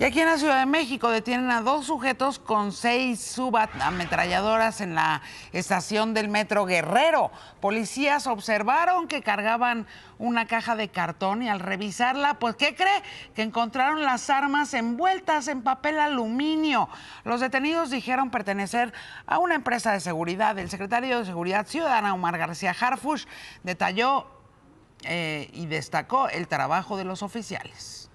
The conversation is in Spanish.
Y aquí en la Ciudad de México detienen a dos sujetos con seis subametralladoras en la estación del metro Guerrero. Policías observaron que cargaban una caja de cartón y al revisarla, pues ¿qué cree? Que encontraron las armas envueltas en papel aluminio. Los detenidos dijeron pertenecer a una empresa de seguridad. El secretario de Seguridad Ciudadana, Omar García Harfush, detalló eh, y destacó el trabajo de los oficiales.